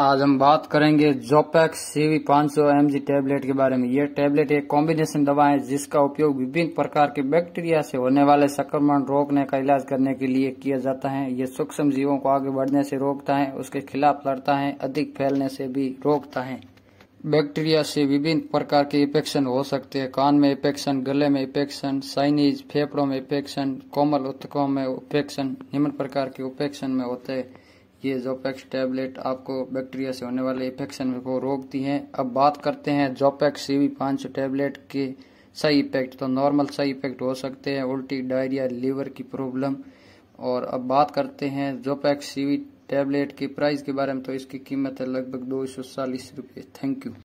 आज हम बात करेंगे जोपैक्स सीवी 500 सौ टैबलेट के बारे में यह टैबलेट एक कॉम्बिनेशन दवा है जिसका उपयोग विभिन्न प्रकार के बैक्टीरिया से होने वाले संक्रमण रोकने का इलाज करने के लिए किया जाता है यह सूक्ष्म जीवों को आगे बढ़ने से रोकता है उसके खिलाफ लड़ता है अधिक फैलने से भी रोकता है बैक्टीरिया से विभिन्न प्रकार के इफेक्शन हो सकते हैं कान में इन्फेक्शन गले में इन्फेक्शन साइनीज फेफड़ों में इन्फेक्शन कोमल उत्तकों में इन्फेक्शन निम्न प्रकार के उपेक्शन में होते हैं ये जोपैक्स टैबलेट आपको बैक्टीरिया से होने वाले इन्फेक्शन को रोकती हैं अब बात करते हैं सी सीवी पाँच टैबलेट के सही इफेक्ट तो नॉर्मल सही इफेक्ट हो सकते हैं उल्टी डायरिया लीवर की प्रॉब्लम और अब बात करते हैं सी सीवी टैबलेट के प्राइस के बारे में तो इसकी कीमत है लगभग दो सौ चालीस रुपये थैंक यू